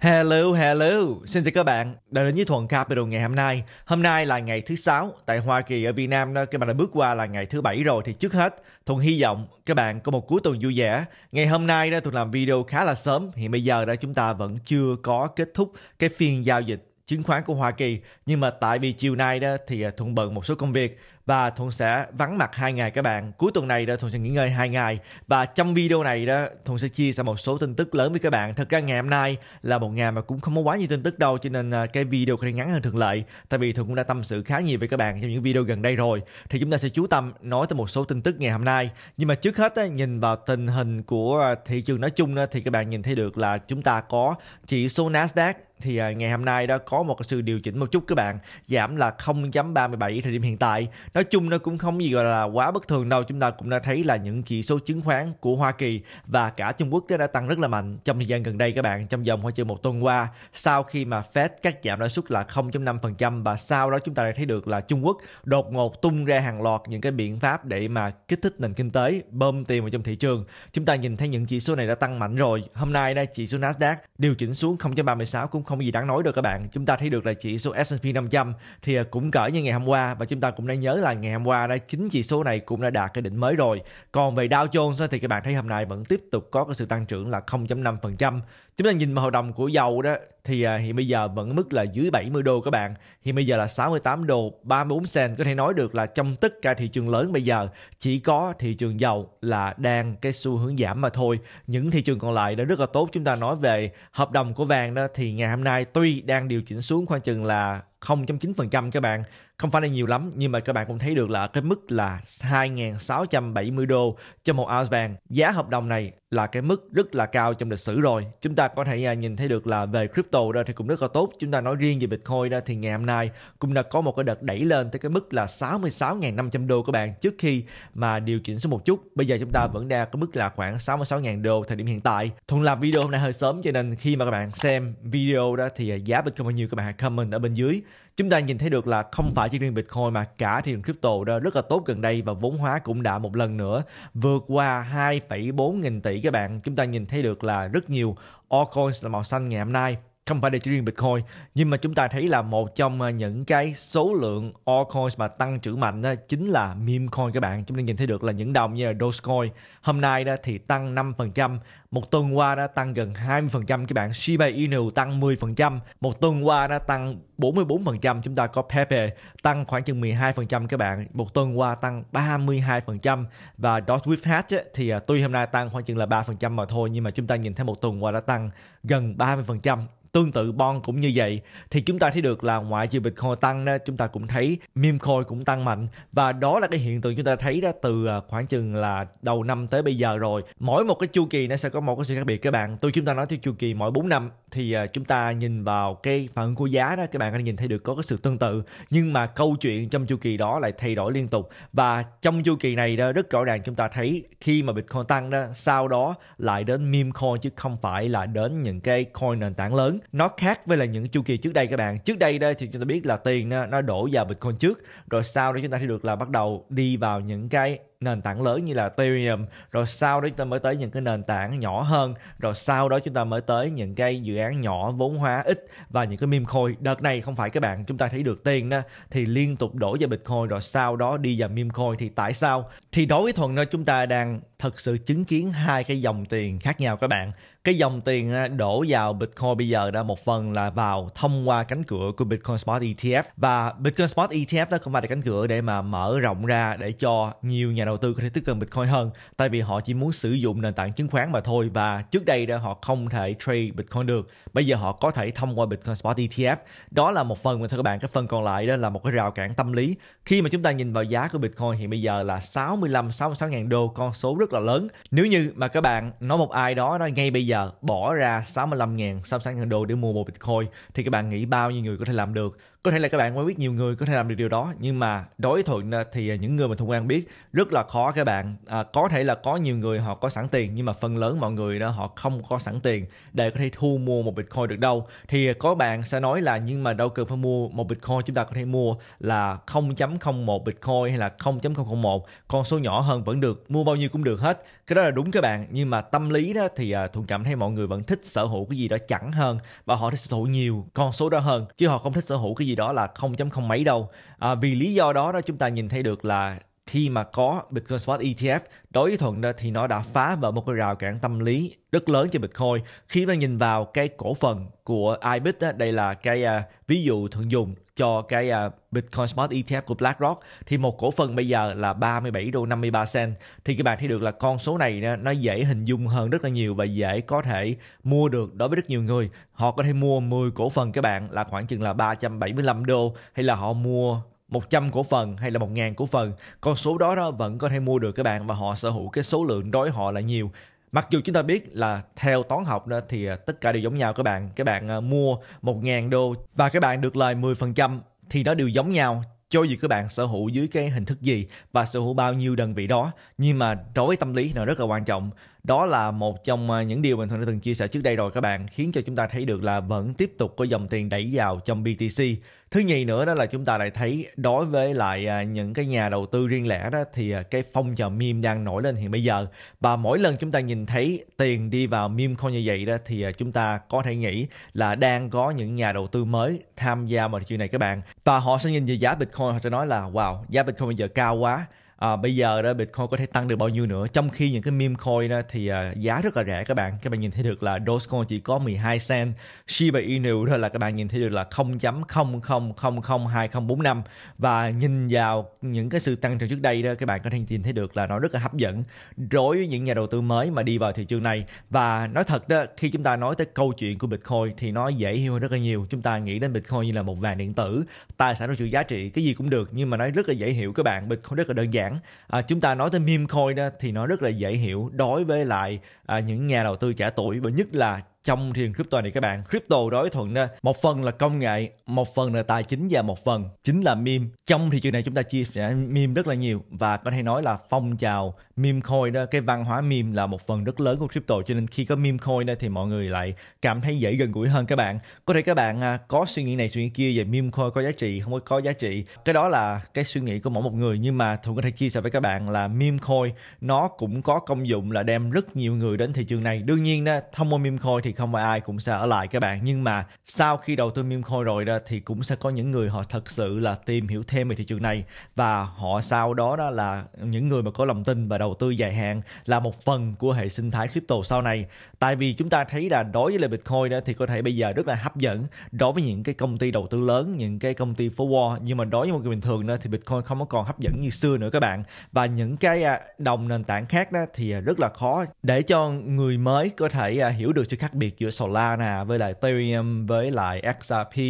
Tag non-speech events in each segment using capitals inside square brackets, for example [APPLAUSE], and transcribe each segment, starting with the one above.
Hello, hello. Xin chào các bạn. Đã đến với Thuận Capital ngày hôm nay. Hôm nay là ngày thứ sáu tại Hoa Kỳ ở Việt Nam đó. Các bạn đã bước qua là ngày thứ bảy rồi thì trước hết Thuận hy vọng các bạn có một cuối tuần vui vẻ. Ngày hôm nay đó Thuận làm video khá là sớm. Hiện bây giờ đó chúng ta vẫn chưa có kết thúc cái phiên giao dịch chứng khoán của Hoa Kỳ nhưng mà tại vì chiều nay đó thì à, Thuận bận một số công việc và Thuận sẽ vắng mặt hai ngày các bạn. Cuối tuần này đó Thuận sẽ nghỉ ngơi hai ngày và trong video này đó Thuận sẽ chia sẻ một số tin tức lớn với các bạn. Thật ra ngày hôm nay là một ngày mà cũng không có quá nhiều tin tức đâu cho nên à, cái video có thể ngắn hơn thường lệ. Tại vì Thuận cũng đã tâm sự khá nhiều với các bạn trong những video gần đây rồi. Thì chúng ta sẽ chú tâm nói tới một số tin tức ngày hôm nay. Nhưng mà trước hết nhìn vào tình hình của à, thị trường nói chung thì các bạn nhìn thấy được là chúng ta có chỉ số Nasdaq thì à, ngày hôm nay đó có một sự điều chỉnh một chút các bạn giảm là 0.37 thời điểm hiện tại nói chung nó cũng không gì gọi là quá bất thường đâu chúng ta cũng đã thấy là những chỉ số chứng khoán của Hoa Kỳ và cả Trung Quốc đã, tăng rất là mạnh trong thời gian gần đây các bạn trong vòng khoảng chừng một tuần qua sau khi mà Fed cắt giảm lãi suất là 0.5% và sau đó chúng ta đã thấy được là Trung Quốc đột ngột tung ra hàng loạt những cái biện pháp để mà kích thích nền kinh tế bơm tiền vào trong thị trường chúng ta nhìn thấy những chỉ số này đã tăng mạnh rồi hôm nay đây chỉ số Nasdaq điều chỉnh xuống 0.36 cũng không gì đáng nói được các bạn chúng ta thấy được là chỉ số S&P 500 thì cũng cỡ như ngày hôm qua và chúng ta cũng đã nhớ là ngày hôm qua đó chính chỉ số này cũng đã đạt cái đỉnh mới rồi còn về Dow Jones thì các bạn thấy hôm nay vẫn tiếp tục có cái sự tăng trưởng là 0.5% chúng ta nhìn vào hội đồng của dầu đó thì à, hiện bây giờ vẫn mức là dưới 70 đô các bạn hiện bây giờ là 68 đô 34 cent có thể nói được là trong tất cả thị trường lớn bây giờ chỉ có thị trường dầu là đang cái xu hướng giảm mà thôi những thị trường còn lại đã rất là tốt chúng ta nói về hợp đồng của vàng đó thì ngày hôm nay tuy đang điều chỉnh xuống khoảng chừng là 0.9% các bạn không phải là nhiều lắm nhưng mà các bạn cũng thấy được là cái mức là 2.670 đô cho một ounce vàng giá hợp đồng này là cái mức rất là cao trong lịch sử rồi chúng ta có thể à, nhìn thấy được là về crypto đó thì cũng rất là tốt chúng ta nói riêng về Bitcoin đó thì ngày hôm nay cũng đã có một cái đợt đẩy lên tới cái mức là 66.500 đô các bạn trước khi mà điều chỉnh xuống một chút bây giờ chúng ta vẫn đang có mức là khoảng 66.000 đô thời điểm hiện tại thuận làm video hôm nay hơi sớm cho nên khi mà các bạn xem video đó thì à, giá Bitcoin bao nhiêu các bạn hãy comment ở bên dưới chúng ta nhìn thấy được là không phải chỉ riêng Bitcoin mà cả thị trường crypto đó rất là tốt gần đây và vốn hóa cũng đã một lần nữa vượt qua 2,4 nghìn tỷ các bạn. Chúng ta nhìn thấy được là rất nhiều altcoins là màu xanh ngày hôm nay không phải để riêng Bitcoin nhưng mà chúng ta thấy là một trong ờ, những cái số lượng altcoins mà tăng trưởng mạnh đó chính là meme coin các bạn chúng ta nhìn thấy được là những đồng như là Dogecoin hôm nay đó thì tăng 5% một tuần qua đã tăng gần 20% các bạn Shiba Inu tăng 10% một tuần qua đã tăng 44% chúng ta có Pepe tăng khoảng chừng 12% các bạn một tuần qua tăng 32% và Dot with Hatch ấy, thì ờ, tuy hôm nay tăng khoảng chừng là 3% mà thôi nhưng mà chúng ta nhìn thấy một tuần qua đã tăng gần 30% Tương tự Bond cũng như vậy thì chúng ta thấy được là ngoại trừ Bitcoin tăng đó chúng ta cũng thấy meme coin cũng tăng mạnh và đó là cái hiện tượng chúng ta thấy đó từ à, khoảng chừng là đầu năm tới bây giờ rồi. Mỗi một cái chu kỳ nó sẽ có một cái sự khác biệt các bạn. Tôi chúng ta nói theo chu kỳ mỗi 4 năm thì à, chúng ta nhìn vào cái phản ứng của giá đó các bạn có nhìn thấy được có cái sự tương tự nhưng mà câu chuyện trong chu kỳ đó lại thay đổi liên tục và trong chu kỳ này đó rất rõ ràng chúng ta thấy khi mà Bitcoin tăng đó sau đó lại đến meme coin chứ không phải là đến những cái coin nền tảng lớn nó khác với là những chu kỳ trước đây các bạn trước đây đây thì chúng ta biết là tiền nó, nó đổ vào bitcoin trước rồi sau đó chúng ta thì được là bắt đầu đi vào những cái nền tảng lớn như là Ethereum rồi sau đó chúng ta mới tới những cái nền tảng nhỏ hơn rồi sau đó chúng ta mới tới những cái dự án nhỏ vốn hóa ít và những cái meme coin đợt này không phải các bạn chúng ta thấy được tiền đó thì liên tục đổ vào Bitcoin rồi sau đó đi vào meme coin thì tại sao thì đối với thuần đó chúng ta đang thật sự chứng kiến hai cái dòng tiền khác nhau các bạn cái dòng tiền đổ vào Bitcoin bây giờ đã một phần là vào thông qua cánh cửa của Bitcoin Spot ETF và Bitcoin Spot ETF đó không phải là cánh cửa để mà mở rộng ra để cho nhiều nhà đầu tư có thể tiếp cận Bitcoin hơn tại vì họ chỉ muốn sử dụng nền tảng chứng khoán mà thôi và trước đây đó họ không thể trade Bitcoin được bây giờ họ có thể thông qua Bitcoin Spot ETF đó là một phần mà thưa các bạn cái phần còn lại đó là một cái rào cản tâm lý khi mà chúng ta nhìn vào giá của Bitcoin hiện bây giờ là 65 66 ngàn đô con số rất là lớn nếu như mà các bạn nói một ai đó nói ngay bây giờ giờ bỏ ra 65 000 66 000 đô để mua một Bitcoin thì các bạn nghĩ bao nhiêu người có thể làm được có thể là các bạn quen biết nhiều người có thể làm được điều đó nhưng mà đối thuận à, thì à, những người mà thu quen biết rất là khó các bạn à, có thể là có nhiều người họ có sẵn tiền nhưng mà phần lớn mọi người đó họ không có sẵn tiền để có thể thu mua một bitcoin được đâu thì à, có bạn sẽ nói là nhưng mà đâu cần phải mua một bitcoin chúng ta có thể mua là 0.01 bitcoin hay là 0.001 con số nhỏ hơn vẫn được mua bao nhiêu cũng được hết cái đó là đúng các bạn nhưng mà tâm lý đó thì à, thuận cảm thấy mọi người vẫn thích sở hữu cái gì đó chẳng hơn và họ thích sở hữu nhiều con số đó hơn chứ họ không thích sở hữu cái gì gì đó là 0.0 mấy đâu à, vì lý do đó đó chúng ta nhìn thấy được là khi mà có Bitcoin Spot ETF đối với Thuận đó thì nó đã phá vỡ một cái rào cản tâm lý rất lớn cho Bitcoin khi mà nhìn vào cái cổ phần của IBIT đó, đây là cái uh, ví dụ thường dùng cho cái uh, Bitcoin Spot ETF của BlackRock thì một cổ phần bây giờ là 37 đô 53 cent thì các bạn thấy được là con số này nó, nó dễ hình dung hơn rất là nhiều và dễ có thể mua được đối với rất nhiều người họ có thể mua 10 cổ phần các bạn là khoảng chừng là 375 đô hay là họ mua 100 cổ phần hay là 1.000 cổ phần, con số đó, đó vẫn có thể mua được các bạn và họ sở hữu cái số lượng đối họ là nhiều. Mặc dù chúng ta biết là theo toán học đó thì à, tất cả đều giống nhau các bạn. Các bạn à, mua 1.000 đô và các bạn được lời 10% thì nó đều giống nhau cho dù các bạn sở hữu dưới cái hình thức gì và sở hữu bao nhiêu đơn vị đó nhưng mà đối với tâm lý nó rất là quan trọng đó là một trong à, những điều mình thường đã từng chia sẻ trước đây rồi các bạn khiến cho chúng ta thấy được là vẫn tiếp tục có dòng tiền đẩy vào trong BTC thứ nhì nữa đó là chúng ta lại thấy đối với lại à, những cái nhà đầu tư riêng lẻ đó thì à, cái phong trào meme đang nổi lên hiện bây giờ và mỗi lần chúng ta nhìn thấy tiền đi vào meme coin như vậy đó thì chúng ta có thể nghĩ là đang có những nhà đầu tư mới tham gia vào chuyện này các bạn và họ sẽ nhìn về giá Bitcoin họ sẽ nói là wow giá Bitcoin bây giờ cao quá à, bây giờ đó Bitcoin có thể tăng được bao nhiêu nữa trong khi những cái meme coin đó thì à, giá rất là rẻ các bạn các bạn nhìn thấy được là Dogecoin chỉ có 12 cent Shiba Inu thôi là các bạn nhìn thấy được là 0.00002045 và nhìn vào những cái sự tăng trưởng trước đây đó các bạn có thể nhìn thấy được là nó rất là hấp dẫn đối với những nhà đầu tư mới mà đi vào thị trường này và nói thật đó khi chúng ta nói tới câu chuyện của Bitcoin thì nó dễ hiểu hơn rất là nhiều chúng ta nghĩ đến Bitcoin như là một vàng điện tử tài sản nó chịu giá trị cái gì cũng được nhưng mà nó rất là dễ hiểu các bạn Bitcoin rất là đơn giản sản à, chúng ta nói tới meme coin đó thì nó rất là dễ hiểu đối với lại à, những nhà đầu tư trẻ tuổi và nhất là trong thị trường crypto này các bạn crypto đối thuận đó một phần là công nghệ một phần là tài chính và một phần chính là meme trong thị trường này chúng ta chia sẻ meme rất là nhiều và có thể nói là phong trào meme coin đó cái văn hóa meme là một phần rất lớn của crypto cho nên khi có meme coin đó thì mọi người lại cảm thấy dễ gần gũi hơn các bạn có thể các bạn à, có suy nghĩ này suy nghĩ kia về meme coin có giá trị không có có giá trị cái đó là cái suy nghĩ của mỗi một người nhưng mà thường có thể chia sẻ với các bạn là meme coin nó cũng có công dụng là đem rất nhiều người đến thị trường này đương nhiên đó thông qua meme coin thì không phải ai cũng sẽ ở lại các bạn nhưng mà sau khi đầu tư meme coin rồi đó thì cũng sẽ có những người họ thật sự là tìm hiểu thêm về thị trường này và họ sau đó đó là những người mà có lòng tin và đầu đầu tư dài hạn là một phần của hệ sinh thái crypto sau này tại vì chúng ta thấy là đối với lại bitcoin đó thì có thể bây giờ rất là hấp dẫn đối với những cái công ty đầu tư lớn những cái công ty forward nhưng mà đối với một người bình thường đó thì bitcoin không có còn hấp dẫn như xưa nữa các bạn và những cái à, đồng nền tảng khác đó thì à, rất là khó để cho người mới có thể à, hiểu được sự khác biệt giữa Solana với lại Ethereum với lại XRP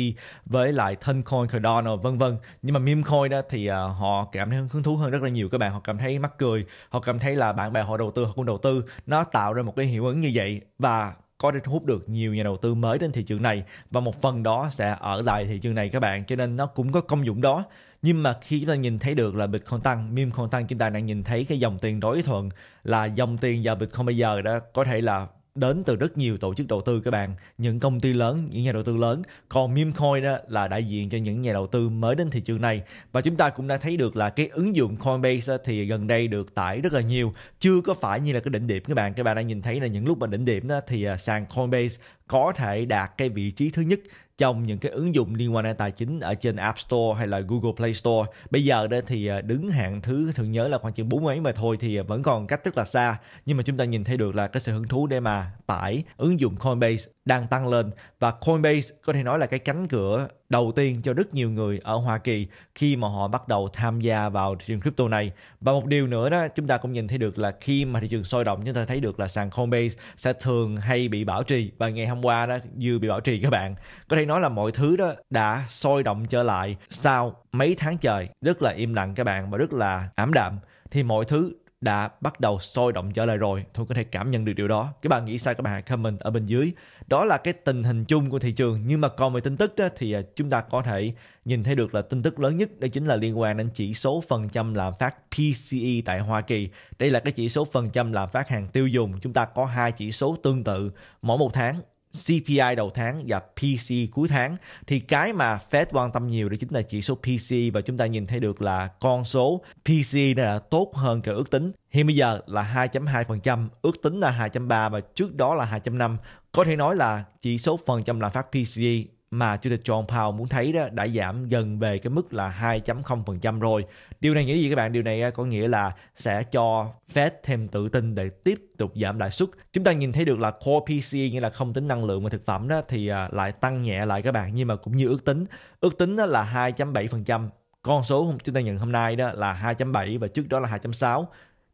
với lại Toncoin Cardano vân vân nhưng mà meme coin đó thì họ cảm thấy hứng thú hơn rất là nhiều các bạn họ cảm thấy mắc cười họ cảm cảm thấy là bạn bè họ đầu tư họ cũng đầu tư nó tạo ra một cái hiệu ứng như vậy và có thể thu hút được nhiều nhà đầu tư mới đến thị trường này và một phần đó sẽ ở lại thị trường này các bạn cho nên nó cũng có công dụng đó nhưng mà khi chúng ta nhìn thấy được là Bitcoin tăng, meme coin tăng chúng ta đang nhìn thấy cái dòng tiền đối thuận là dòng tiền và Bitcoin bây giờ đã có thể là đến từ rất nhiều tổ chức đầu tư các bạn những công ty lớn những nhà đầu tư lớn còn meme coin đó là đại diện cho những nhà đầu tư mới đến thị trường này và chúng ta cũng đã thấy được là cái ứng dụng Coinbase thì gần đây được tải rất là nhiều chưa có phải như là cái đỉnh điểm các bạn các bạn đang nhìn thấy là những lúc mà đỉnh điểm đó thì à, sàn Coinbase có thể đạt cái vị trí thứ nhất trong những cái ứng dụng liên quan đến tài chính ở trên App Store hay là Google Play Store. Bây giờ đó thì à, đứng hạng thứ thường nhớ là khoảng chừng bốn mấy mà thôi thì à, vẫn còn cách rất là xa. Nhưng mà chúng ta nhìn thấy được là cái sự hứng thú để mà tải ứng dụng Coinbase đang tăng lên và Coinbase có thể nói là cái cánh cửa đầu tiên cho rất nhiều người ở Hoa Kỳ khi mà họ bắt đầu tham gia vào thị trường crypto này. Và một điều nữa đó, chúng ta cũng nhìn thấy được là khi mà thị trường sôi động chúng ta thấy được là sàn Coinbase sẽ thường hay bị bảo trì và ngày hôm qua đó vừa bị bảo trì các bạn. Có thể nói là mọi thứ đó đã sôi động trở lại sau mấy tháng trời rất là im lặng các bạn và rất là ảm đạm thì mọi thứ đã bắt đầu sôi động trở lại rồi tôi có thể cảm nhận được điều đó các bạn nghĩ sao các bạn hãy comment ở bên dưới đó là cái tình hình chung của thị trường nhưng mà còn về tin tức đó, thì à, chúng ta có thể nhìn thấy được là tin tức lớn nhất đó chính là liên quan đến chỉ số phần trăm lạm phát PCE tại Hoa Kỳ đây là cái chỉ số phần trăm lạm phát hàng tiêu dùng chúng ta có hai chỉ số tương tự mỗi một tháng CPI đầu tháng và PC cuối tháng thì cái mà Fed quan tâm nhiều đó chính là chỉ số PC và chúng ta nhìn thấy được là con số PC này là tốt hơn cả ước tính. Hiện bây giờ là 2.2%, ước tính là 2.3 và trước đó là 2.5. Có thể nói là chỉ số phần trăm lạm phát PC mà chủ tịch John Powell muốn thấy đó đã giảm gần về cái mức là 2.0% rồi. Điều này nghĩa gì các bạn? Điều này à, có nghĩa là sẽ cho Fed thêm tự tin để tiếp tục giảm lãi suất. Chúng ta nhìn thấy được là core PCE nghĩa là không tính năng lượng và thực phẩm đó thì à, lại tăng nhẹ lại các bạn nhưng mà cũng như ước tính. Ước tính đó là 2.7%. Con số chúng ta nhận hôm nay đó là 2.7 và trước đó là 2.6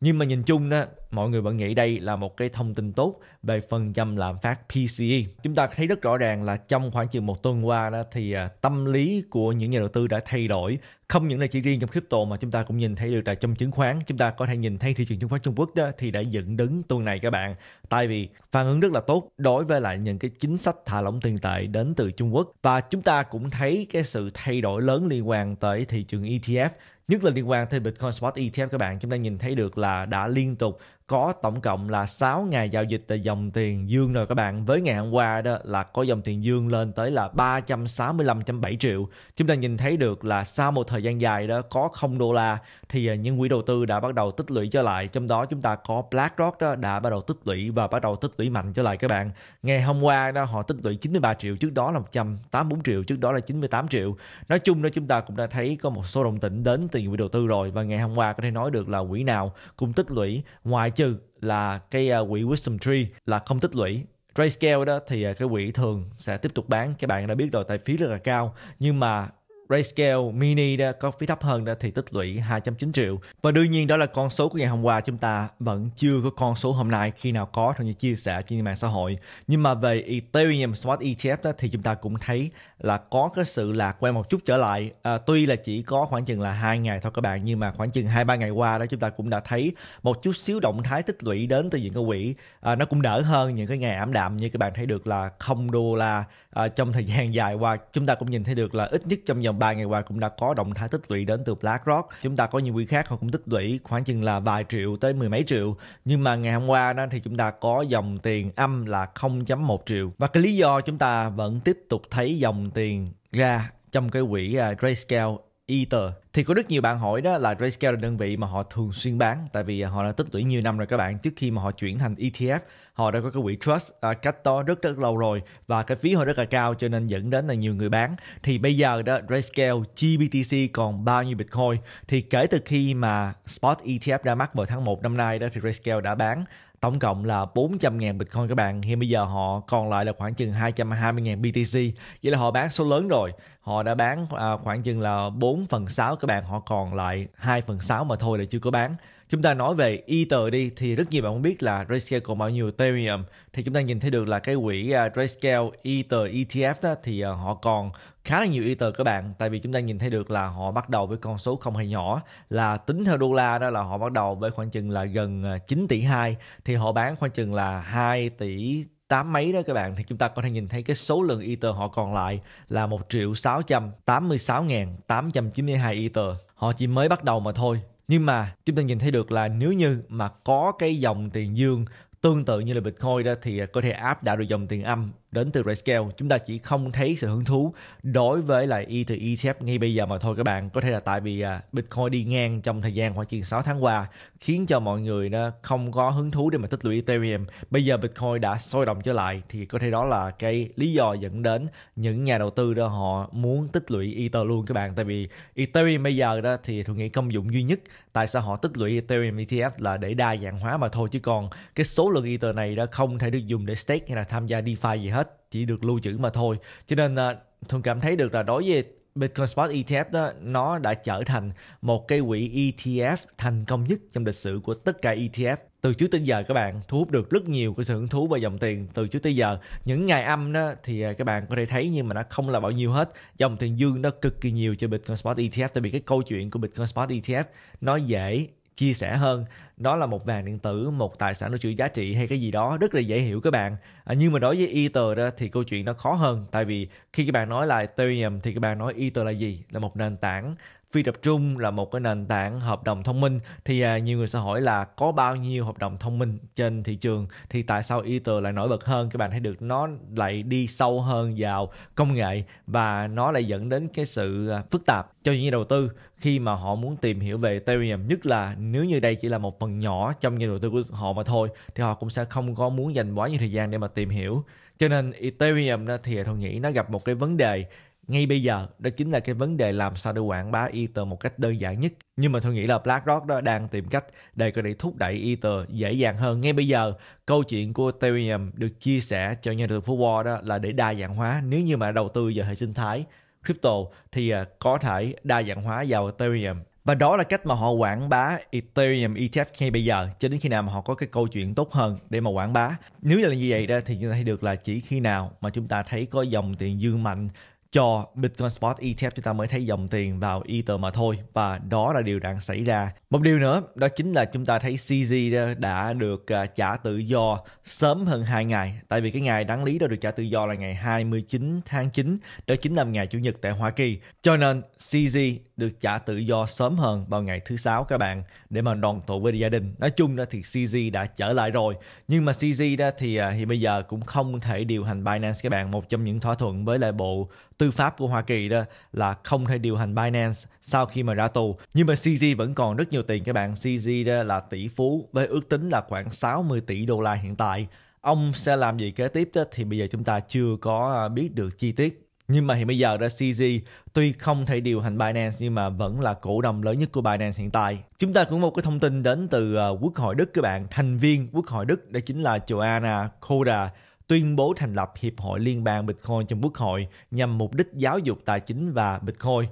nhưng mà nhìn chung đó, mọi người vẫn nghĩ đây là một cái thông tin tốt về phần trăm lạm phát PCE. Chúng ta thấy rất rõ ràng là trong khoảng chừng một tuần qua đó thì à, tâm lý của những nhà đầu tư đã thay đổi. Không những là chỉ riêng trong crypto mà chúng ta cũng nhìn thấy được là trong chứng khoán. Chúng ta có thể nhìn thấy thị trường chứng khoán Trung Quốc đó thì đã dựng đứng tuần này các bạn. Tại vì phản ứng rất là tốt đối với lại những cái chính sách thả lỏng tiền tệ đến từ Trung Quốc. Và chúng ta cũng thấy cái sự thay đổi lớn liên quan tới thị trường ETF nhất là liên quan tới Bitcoin Spot ETF các bạn chúng ta nhìn thấy được là đã liên tục có tổng cộng là 6 ngày giao dịch tại dòng tiền dương rồi các bạn. Với ngày hôm qua đó là có dòng tiền dương lên tới là 365.7 triệu. Chúng ta nhìn thấy được là sau một thời gian dài đó có 0 đô la thì à, những quỹ đầu tư đã bắt đầu tích lũy trở lại. Trong đó chúng ta có BlackRock đó đã bắt đầu tích lũy và bắt đầu tích lũy mạnh trở lại các bạn. Ngày hôm qua đó họ tích lũy 93 triệu, trước đó là 184 triệu, trước đó là 98 triệu. Nói chung đó chúng ta cũng đã thấy có một số đồng tỉnh đến từ quỹ đầu tư rồi và ngày hôm qua có thể nói được là quỹ nào cũng tích lũy ngoài trừ là cái ờ, quỹ Wisdom Tree là không tích lũy Grayscale đó thì ờ, cái quỹ thường sẽ tiếp tục bán các bạn đã biết rồi tại phí rất là cao nhưng mà Grayscale Mini đó có phí thấp hơn đó thì tích lũy 2.9 triệu. Và đương nhiên đó là con số của ngày hôm qua chúng ta vẫn chưa có con số hôm nay khi nào có trong những chia sẻ trên mạng xã hội. Nhưng mà về Ethereum Smart ETF đó thì chúng ta cũng thấy là có cái sự lạc quan một chút trở lại. À, tuy là chỉ có khoảng chừng là hai ngày thôi các bạn nhưng mà khoảng chừng hai ba ngày qua đó chúng ta cũng đã thấy một chút xíu động thái tích lũy đến từ những cái quỹ à, nó cũng đỡ hơn những cái ngày ảm đạm như các bạn thấy được là không đô la à, trong thời [LAUGHS] gian dài qua chúng ta cũng nhìn thấy được là ít nhất trong vòng 3 ngày qua cũng đã có động thái tích lũy đến từ BlackRock. Chúng ta có nhiều quỹ khác họ cũng tích lũy khoảng chừng là vài triệu tới mười mấy triệu. Nhưng mà ngày hôm qua đó thì chúng ta có dòng tiền âm là 0.1 triệu. Và cái lý do chúng ta vẫn tiếp tục thấy dòng tiền ra trong cái quỹ uh, Grayscale Ether thì có rất nhiều bạn hỏi đó là Grayscale là đơn vị mà họ thường xuyên bán tại vì họ đã tích lũy nhiều năm rồi các bạn trước khi mà họ chuyển thành ETF họ đã có cái quỹ trust uh, cách đó rất rất lâu rồi và cái phí họ rất là cao cho nên dẫn đến là nhiều người bán thì bây giờ đó Grayscale GBTC còn bao nhiêu Bitcoin thì kể từ khi mà spot ETF ra mắt vào tháng 1 năm nay đó thì Grayscale đã bán tổng cộng là 400.000 Bitcoin các bạn. Hiện bây giờ họ còn lại là khoảng chừng 220.000 BTC. Vậy là họ bán số lớn rồi họ đã bán à, khoảng chừng là 4 phần 6 các bạn họ còn lại 2 phần 6 mà thôi là chưa có bán chúng ta nói về Ether đi thì rất nhiều bạn muốn biết là Grayscale còn bao nhiêu Ethereum thì chúng ta nhìn thấy được là cái quỹ uh, Grayscale Ether ETF đó thì à, họ còn khá là nhiều Ether các bạn tại vì chúng ta nhìn thấy được là họ bắt đầu với con số không hề nhỏ là tính theo đô la đó là họ bắt đầu với khoảng chừng là gần 9 à, tỷ 2 thì họ bán khoảng chừng là 2 tỷ tám mấy đó các bạn thì chúng ta có thể nhìn thấy cái số lượng Ether họ còn lại là 1 triệu 686 ngàn 892 Ether. Họ chỉ mới bắt đầu mà thôi. Nhưng mà chúng ta nhìn thấy được là nếu như mà có cái dòng tiền dương tương tự như là Bitcoin đó thì có thể áp đảo được dòng tiền âm đến từ Grayscale chúng ta chỉ không thấy sự hứng thú đối với lại y e từ ETF e ngay bây giờ mà thôi các bạn có thể là tại vì à, Bitcoin đi ngang trong thời gian khoảng chừng 6 tháng qua khiến cho mọi người nó không có hứng thú để mà tích lũy Ethereum bây giờ Bitcoin đã sôi động trở lại thì có thể đó là cái lý do dẫn đến những nhà đầu tư đó họ muốn tích lũy Ether luôn các bạn tại vì Ethereum bây giờ đó thì tôi nghĩ công dụng duy nhất tại sao họ tích lũy Ethereum ETF là để đa dạng hóa mà thôi chứ còn cái số lượng Ether này đã không thể được dùng để stake hay là tham gia DeFi gì hết hết chỉ được lưu trữ mà thôi cho nên à, thường cảm thấy được là đối với Bitcoin Spot ETF đó nó đã trở thành một cây quỹ ETF thành công nhất trong lịch sử của tất cả ETF từ trước tới giờ các bạn thu hút được rất nhiều cái sự hứng thú và dòng tiền từ trước tới giờ những ngày âm đó thì à, các bạn có thể thấy nhưng mà nó không là bao nhiêu hết dòng tiền dương nó cực kỳ nhiều cho Bitcoin Spot ETF tại vì cái câu chuyện của Bitcoin Spot ETF nó dễ chia sẻ hơn đó là một vàng điện tử một tài sản lưu trữ giá trị hay cái gì đó rất là dễ hiểu các bạn à, nhưng mà đối với ether đó thì câu chuyện nó khó hơn tại vì khi các bạn nói là ethereum thì các bạn nói ether là gì là một nền tảng phi tập trung là một cái nền tảng hợp đồng thông minh thì à, nhiều người sẽ hỏi là có bao nhiêu hợp đồng thông minh trên thị trường thì tại sao Ether lại nổi bật hơn các bạn thấy được nó lại đi sâu hơn vào công nghệ và nó lại dẫn đến cái sự à, phức tạp cho những nhà đầu tư khi mà họ muốn tìm hiểu về Ethereum nhất là nếu như đây chỉ là một phần phần nhỏ trong nhà đầu tư của họ mà thôi thì họ cũng sẽ không có muốn dành quá nhiều thời gian để mà tìm hiểu cho nên Ethereum thì tôi nghĩ nó gặp một cái vấn đề ngay bây giờ đó chính là cái vấn đề làm sao để quảng bá Ether một cách đơn giản nhất nhưng mà tôi nghĩ là BlackRock đó đang tìm cách để có thể thúc đẩy Ether dễ dàng hơn ngay bây giờ câu chuyện của Ethereum được chia sẻ cho nhà đầu tư Football đó là để đa dạng hóa nếu như mà đầu tư vào hệ sinh thái crypto thì à, có thể đa dạng hóa vào Ethereum và đó là cách mà họ quảng bá Ethereum ETF ngay bây giờ cho đến khi nào mà họ có cái câu chuyện tốt hơn để mà quảng bá. Nếu là như vậy đó thì chúng ta thấy được là chỉ khi nào mà chúng ta thấy có dòng tiền dư mạnh cho Bitcoin Spot ETF chúng ta mới thấy dòng tiền vào Ether mà thôi và đó là điều đang xảy ra. Một điều nữa đó chính là chúng ta thấy CZ đã được à, trả tự do sớm hơn 2 ngày tại vì cái ngày đáng lý đó được trả tự do là ngày 29 tháng 9 đó chính là ngày Chủ nhật tại Hoa Kỳ cho nên CZ được trả tự do sớm hơn vào ngày thứ sáu các bạn để mà đoàn tụ với gia đình. Nói chung thì CZ đã trở lại rồi nhưng mà CZ thì à, thì bây giờ cũng không thể điều hành Binance các bạn một trong những thỏa thuận với lại bộ tư pháp của Hoa Kỳ đó là không thể điều hành Binance sau khi mà ra tù. Nhưng mà CZ vẫn còn rất nhiều tiền các bạn. CZ đó là tỷ phú với ước tính là khoảng 60 tỷ đô la hiện tại. Ông sẽ làm gì kế tiếp đó thì bây giờ chúng ta chưa có à, biết được chi tiết. Nhưng mà hiện bây giờ ra CZ tuy không thể điều hành Binance nhưng mà vẫn là cổ đông lớn nhất của Binance hiện tại. Chúng ta cũng một cái thông tin đến từ à, Quốc hội Đức các bạn. Thành viên Quốc hội Đức đó chính là Joanna Koda tuyên bố thành lập Hiệp hội Liên bang Bitcoin trong Quốc hội nhằm mục đích giáo dục tài chính và Bitcoin.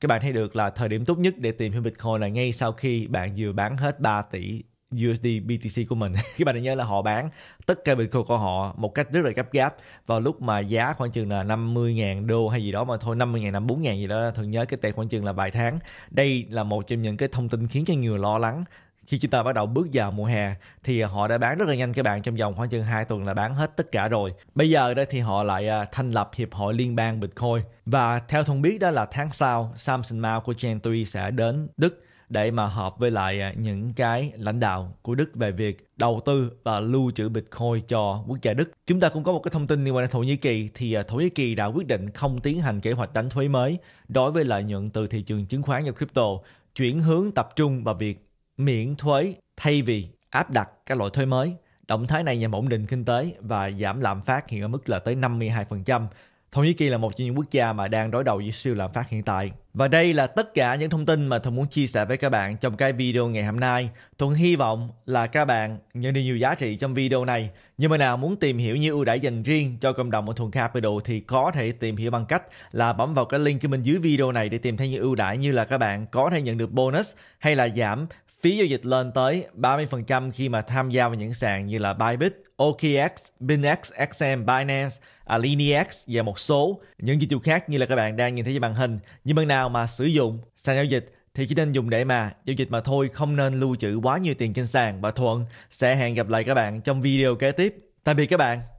Các bạn thấy được là thời điểm tốt nhất để tìm hiểu Bitcoin là ngay sau khi bạn vừa bán hết 3 tỷ USD BTC của mình. [LAUGHS] các bạn nhớ là họ bán tất cả Bitcoin của họ một cách rất là gấp gáp vào lúc mà giá khoảng chừng là 50.000 đô hay gì đó mà thôi 50.000, 54.000 gì đó thường nhớ cái tệ khoảng chừng là vài tháng. Đây là một trong những cái thông tin khiến cho nhiều lo lắng khi chúng ta bắt đầu bước vào mùa hè thì họ đã bán rất là nhanh các bạn trong vòng khoảng chừng 2 tuần là bán hết tất cả rồi. Bây giờ đó thì họ lại à, thành lập hiệp hội liên bang Bitcoin và theo thông biết đó là tháng sau Samson Mao của Chen Tui sẽ đến Đức để mà họp với lại à, những cái lãnh đạo của Đức về việc đầu tư và lưu trữ Bitcoin cho quốc gia Đức. Chúng ta cũng có một cái thông tin liên quan đến Thổ Nhĩ Kỳ thì à, Thổ Nhĩ Kỳ đã quyết định không tiến hành kế hoạch đánh thuế mới đối với lợi nhuận từ thị trường chứng khoán và crypto, chuyển hướng tập trung vào việc miễn thuế thay vì áp đặt các loại thuế mới. Động thái này nhằm ổn định kinh tế và giảm lạm phát hiện ở mức là tới 52%. Thổ Nhĩ Kỳ là một trong những quốc gia mà đang đối đầu với siêu lạm phát hiện tại. Và đây là tất cả những thông tin mà tôi muốn chia sẻ với các bạn trong cái video ngày hôm nay. Thuận hy vọng là các bạn nhận được nhiều giá trị trong video này. Như mà nào muốn tìm hiểu những ưu đãi dành riêng cho cộng đồng của Thuận Capital thì có thể tìm hiểu bằng cách là bấm vào cái link bên dưới video này để tìm thấy những ưu đãi như là các bạn có thể nhận được bonus hay là giảm Phí giao dịch lên tới 30% khi mà tham gia vào những sàn như là Bybit, OKX, BinX, XM, Binance, AlineX và một số những dịch vụ khác như là các bạn đang nhìn thấy trên màn hình. Nhưng bạn nào mà sử dụng sàn giao dịch thì chỉ nên dùng để mà giao dịch mà thôi không nên lưu trữ quá nhiều tiền trên sàn và Thuận sẽ hẹn gặp lại các bạn trong video kế tiếp. Tạm biệt các bạn.